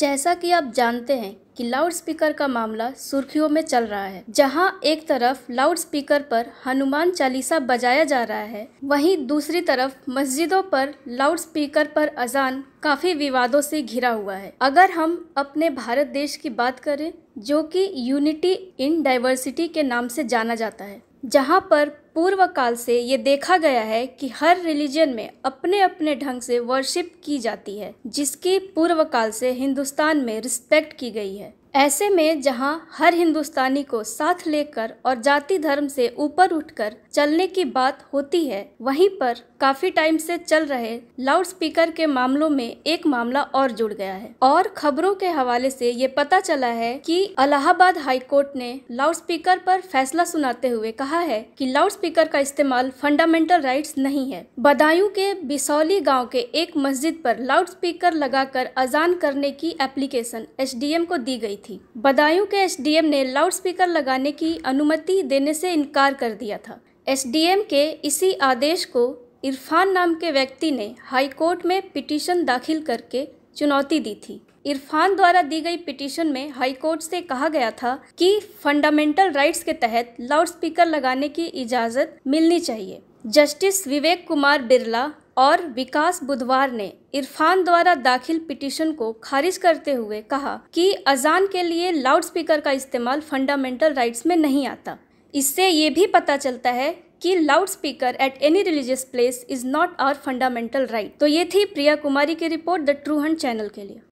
जैसा कि आप जानते हैं कि लाउड स्पीकर का मामला सुर्खियों में चल रहा है जहां एक तरफ लाउड स्पीकर पर हनुमान चालीसा बजाया जा रहा है वहीं दूसरी तरफ मस्जिदों पर लाउड स्पीकर पर अजान काफी विवादों से घिरा हुआ है अगर हम अपने भारत देश की बात करें जो कि यूनिटी इन डाइवर्सिटी के नाम से जाना जाता है जहां पर पूर्व काल से ये देखा गया है कि हर रिलीजन में अपने अपने ढंग से वर्शिप की जाती है जिसकी पूर्व काल से हिंदुस्तान में रिस्पेक्ट की गई है ऐसे में जहां हर हिंदुस्तानी को साथ लेकर और जाति धर्म से ऊपर उठकर चलने की बात होती है वहीं पर काफी टाइम से चल रहे लाउड स्पीकर के मामलों में एक मामला और जुड़ गया है और खबरों के हवाले से ये पता चला है कि हाई कोर्ट ने लाउड स्पीकर पर फैसला सुनाते हुए कहा है कि लाउड स्पीकर का इस्तेमाल फंडामेंटल राइट्स नहीं है बदायूं के बिसौली गाँव के एक मस्जिद पर लाउड स्पीकर लगाकर अजान करने की एप्लीकेशन एसडीएम को दी गई थी बदायूं के एसडीएम ने लाउडस्पीकर लगाने की अनुमति देने से इनकार कर दिया था एसडीएम के इसी आदेश को इरफान नाम के व्यक्ति ने हाईकोर्ट में पिटीशन दाखिल करके चुनौती दी थी इरफान द्वारा दी गई पिटीशन में हाईकोर्ट से कहा गया था कि फंडामेंटल राइट्स के तहत लाउडस्पीकर लगाने की इजाज़त मिलनी चाहिए जस्टिस विवेक कुमार बिरला और विकास बुधवार ने इरफान द्वारा दाखिल पिटीशन को खारिज करते हुए कहा कि अजान के लिए लाउडस्पीकर का इस्तेमाल फंडामेंटल राइट्स में नहीं आता इससे ये भी पता चलता है कि loudspeaker at any religious place is not our fundamental right तो ये थी प्रिया कुमारी की report the true Hind channel के लिए